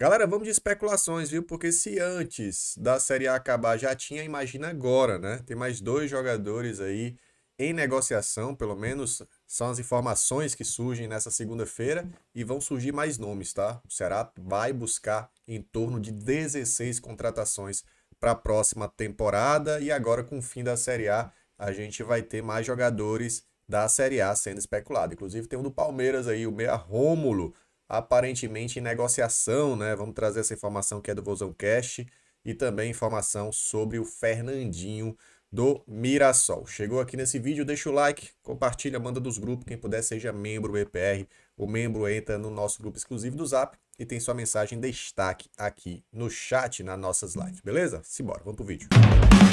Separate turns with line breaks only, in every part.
Galera, vamos de especulações, viu? Porque se antes da Série A acabar já tinha, imagina agora, né? Tem mais dois jogadores aí em negociação, pelo menos são as informações que surgem nessa segunda-feira e vão surgir mais nomes, tá? O Ceará vai buscar em torno de 16 contratações para a próxima temporada e agora com o fim da Série A, a gente vai ter mais jogadores da Série A sendo especulado. Inclusive tem um do Palmeiras aí, o meia Rômulo, aparentemente em negociação, né? Vamos trazer essa informação que é do Vozão Cash e também informação sobre o Fernandinho do Mirassol. Chegou aqui nesse vídeo, deixa o like, compartilha, manda dos grupos, quem puder seja membro do EPR. O membro entra no nosso grupo exclusivo do Zap e tem sua mensagem destaque aqui no chat nas nossas lives, beleza? Simbora, vamos pro vídeo. Música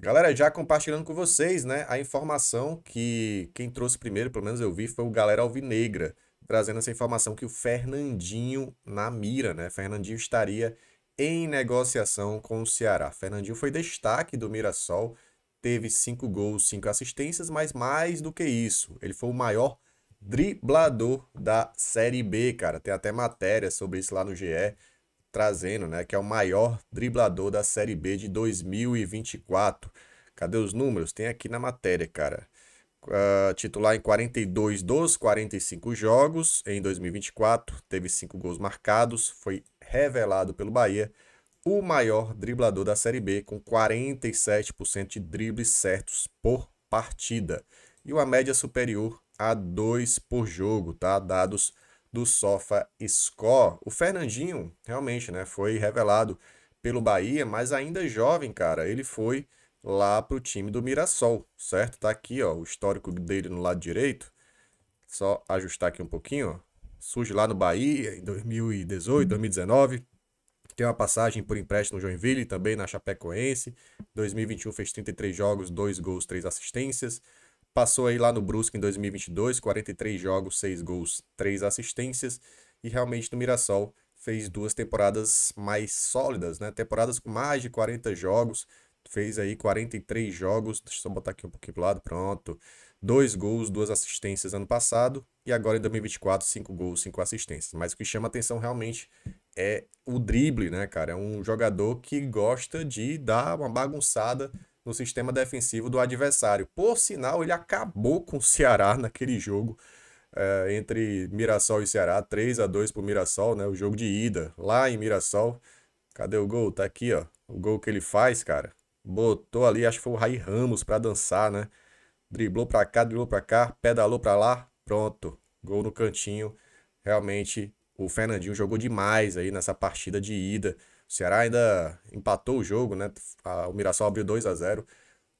Galera, já compartilhando com vocês, né, a informação que quem trouxe primeiro, pelo menos eu vi, foi o Galera Alvinegra, trazendo essa informação que o Fernandinho na mira, né? Fernandinho estaria em negociação com o Ceará. Fernandinho foi destaque do Mirassol, teve cinco gols, cinco assistências, mas mais do que isso, ele foi o maior driblador da Série B, cara. Tem até matéria sobre isso lá no GE trazendo, né? Que é o maior driblador da Série B de 2024. Cadê os números? Tem aqui na matéria, cara. Uh, titular em 42 dos 45 jogos em 2024, teve 5 gols marcados, foi revelado pelo Bahia o maior driblador da Série B, com 47% de dribles certos por partida e uma média superior a 2 por jogo, tá? Dados do Sofa Score. O Fernandinho, realmente, né, foi revelado pelo Bahia, mas ainda jovem, cara, ele foi lá pro time do Mirassol, certo? Tá aqui, ó, o histórico dele no lado direito. Só ajustar aqui um pouquinho, ó. Surge lá no Bahia em 2018, 2019. Uhum. Tem uma passagem por empréstimo no Joinville, também na Chapecoense. 2021 fez 33 jogos, 2 gols, 3 assistências. Passou aí lá no Brusque em 2022, 43 jogos, 6 gols, 3 assistências. E realmente no Mirassol fez duas temporadas mais sólidas, né? Temporadas com mais de 40 jogos. Fez aí 43 jogos. Deixa eu só botar aqui um pouquinho pro lado, pronto. Dois gols, duas assistências ano passado. E agora em 2024, cinco gols, cinco assistências. Mas o que chama atenção realmente é o drible, né, cara? É um jogador que gosta de dar uma bagunçada no sistema defensivo do adversário. Por sinal, ele acabou com o Ceará naquele jogo é, entre Mirassol e Ceará, 3 a 2 para o Mirassol, né? O jogo de ida lá em Mirassol. Cadê o gol? Tá aqui, ó. O gol que ele faz, cara. Botou ali, acho que foi o Raí Ramos para dançar, né? Driblou para cá, driblou para cá, pedalou para lá, pronto. Gol no cantinho. Realmente o Fernandinho jogou demais aí nessa partida de ida. O Ceará ainda empatou o jogo, né? O Mirassol abriu 2 a 0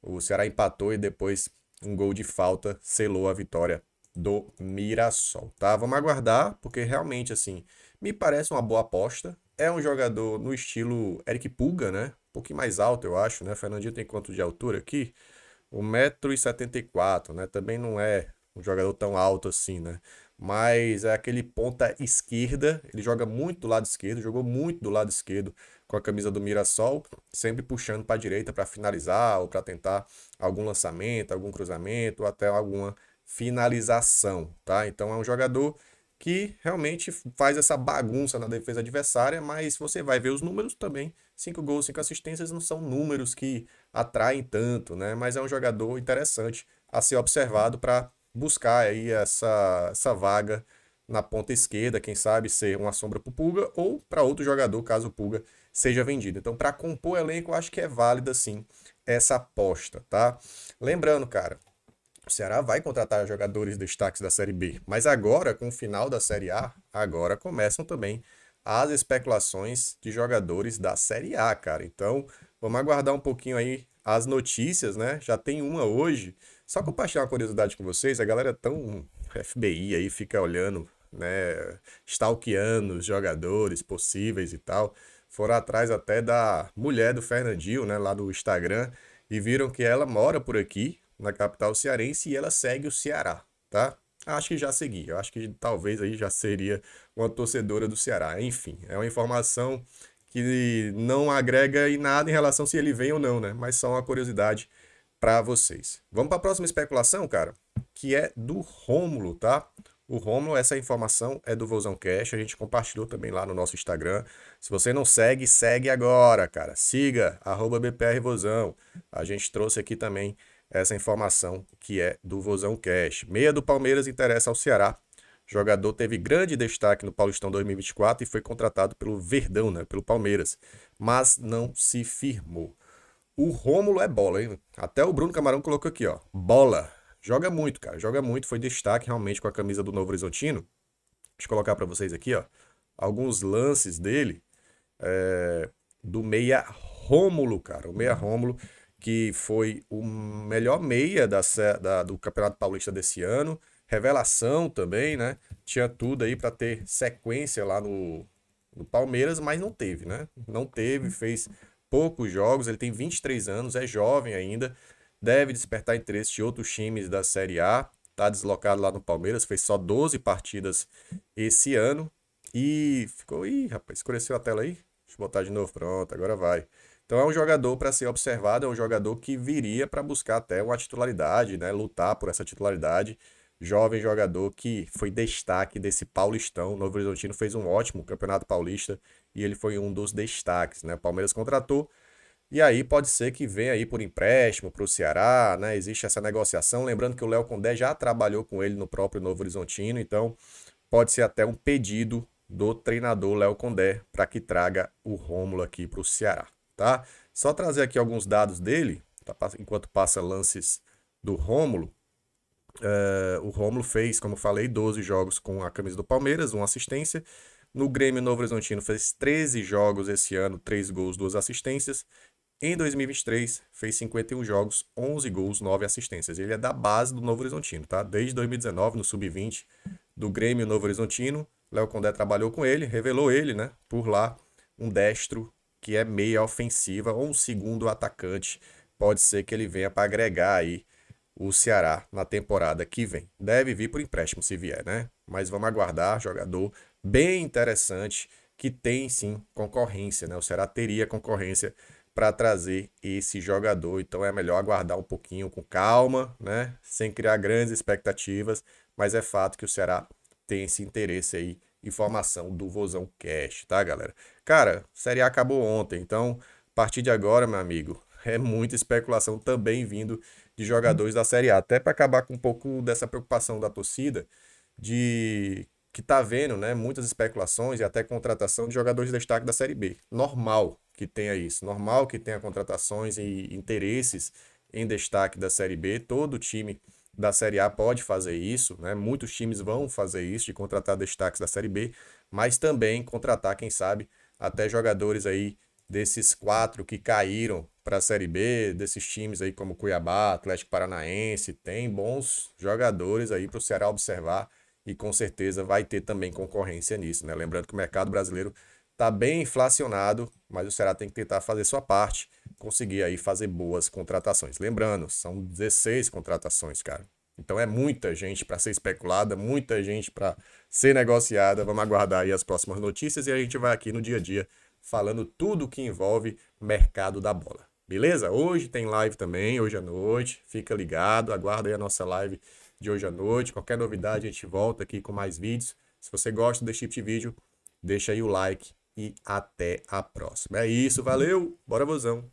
O Ceará empatou e depois um gol de falta selou a vitória do Mirassol, tá? Vamos aguardar, porque realmente, assim, me parece uma boa aposta. É um jogador no estilo Eric Pulga, né? Um pouquinho mais alto, eu acho, né? Fernandinho tem quanto de altura aqui? 1,74m, né? Também não é um jogador tão alto assim, né? mas é aquele ponta esquerda, ele joga muito do lado esquerdo, jogou muito do lado esquerdo com a camisa do Mirassol, sempre puxando para a direita para finalizar ou para tentar algum lançamento, algum cruzamento, ou até alguma finalização, tá? Então é um jogador que realmente faz essa bagunça na defesa adversária, mas você vai ver os números também. Cinco gols, cinco assistências não são números que atraem tanto, né? Mas é um jogador interessante a ser observado para buscar aí essa, essa vaga na ponta esquerda, quem sabe ser uma sombra para o Pulga ou para outro jogador, caso o Pulga seja vendido. Então, para compor o elenco, eu acho que é válida sim essa aposta, tá? Lembrando, cara, o Ceará vai contratar jogadores destaques da Série B, mas agora, com o final da Série A, agora começam também as especulações de jogadores da Série A, cara. Então, vamos aguardar um pouquinho aí as notícias, né? Já tem uma hoje. Só compartilhar uma curiosidade com vocês, a galera é tão FBI aí, fica olhando, né? Stalkeando os jogadores possíveis e tal. Foram atrás até da mulher do Fernandinho, né? Lá do Instagram. E viram que ela mora por aqui, na capital cearense, e ela segue o Ceará, tá? Acho que já segui. Eu acho que talvez aí já seria uma torcedora do Ceará. Enfim, é uma informação que não agrega em nada em relação se ele vem ou não, né? Mas só uma curiosidade para vocês. Vamos para a próxima especulação, cara, que é do Rômulo, tá? O Rômulo, essa informação é do Vozão Cash, a gente compartilhou também lá no nosso Instagram. Se você não segue, segue agora, cara. Siga, arroba BPRVozão. A gente trouxe aqui também essa informação que é do Vozão Cash. Meia do Palmeiras interessa ao Ceará o jogador teve grande destaque no Paulistão 2024 e foi contratado pelo Verdão, né, pelo Palmeiras, mas não se firmou. O Rômulo é bola, hein? Até o Bruno Camarão colocou aqui, ó. Bola. Joga muito, cara. Joga muito. Foi destaque realmente com a camisa do Novo Horizontino. Deixa eu colocar para vocês aqui, ó. Alguns lances dele é, do meia Rômulo, cara. O meia Rômulo que foi o melhor meia da, da, do Campeonato Paulista desse ano. Revelação também, né? Tinha tudo aí para ter sequência lá no, no Palmeiras, mas não teve, né? Não teve, fez poucos jogos, ele tem 23 anos, é jovem ainda, deve despertar interesse de outros times da Série A, tá deslocado lá no Palmeiras, fez só 12 partidas esse ano e ficou, ih, rapaz, escureceu a tela aí. Deixa eu botar de novo, pronto, agora vai. Então é um jogador para ser observado, é um jogador que viria para buscar até uma titularidade, né, lutar por essa titularidade jovem jogador que foi destaque desse Paulistão. O Novo Horizontino fez um ótimo Campeonato Paulista e ele foi um dos destaques, né? O Palmeiras contratou e aí pode ser que venha aí por empréstimo para o Ceará, né? Existe essa negociação. Lembrando que o Léo Condé já trabalhou com ele no próprio Novo Horizontino, então pode ser até um pedido do treinador Léo Condé para que traga o Rômulo aqui para o Ceará, tá? Só trazer aqui alguns dados dele, tá? enquanto passa lances do Rômulo. Eh, o Romulo fez, como falei, 12 jogos com a camisa do Palmeiras, uma assistência. No Grêmio Novo Horizontino fez 13 jogos esse ano, 3 gols, 2 assistências. Em 2023, fez 51 jogos, 11 gols, 9 assistências. Ele é da base do Novo Horizontino, tá? Desde 2019, no Sub-20 do Grêmio Novo Horizontino. Léo Condé trabalhou com ele, revelou ele, né? Por lá, um destro que é meia ofensiva ou um segundo atacante. Pode ser que ele venha para agregar aí o Ceará na temporada que vem. Deve vir por empréstimo se vier, né? Mas vamos aguardar, jogador bem interessante que tem sim concorrência, né? O Ceará teria concorrência para trazer esse jogador, então é melhor aguardar um pouquinho com calma, né? Sem criar grandes expectativas, mas é fato que o Ceará tem esse interesse aí em formação do Vozão Cash, tá, galera? Cara, Série A acabou ontem, então a partir de agora, meu amigo, é muita especulação também vindo de jogadores da Série A, até para acabar com um pouco dessa preocupação da torcida de que está vendo, né, muitas especulações e até contratação de jogadores de destaque da Série B. Normal que tenha isso, normal que tenha contratações e interesses em destaque da Série B, todo time da Série A pode fazer isso, né? Muitos times vão fazer isso de contratar destaques da Série B, mas também contratar, quem sabe, até jogadores aí desses quatro que caíram para a Série B, desses times aí como Cuiabá, Atlético Paranaense, tem bons jogadores aí para o Ceará observar e com certeza vai ter também concorrência nisso, né? Lembrando que o mercado brasileiro está bem inflacionado, mas o Ceará tem que tentar fazer sua parte, conseguir aí fazer boas contratações. Lembrando, são 16 contratações, cara. Então é muita gente para ser especulada, muita gente para ser negociada. Vamos aguardar aí as próximas notícias e a gente vai aqui no dia a dia falando tudo o que envolve mercado da bola. Beleza? Hoje tem live também, hoje à noite. Fica ligado, aguarda aí a nossa live de hoje à noite. Qualquer novidade, a gente volta aqui com mais vídeos. Se você gosta desse tipo de vídeo, deixa aí o like e até a próxima. É isso, valeu, bora vozão!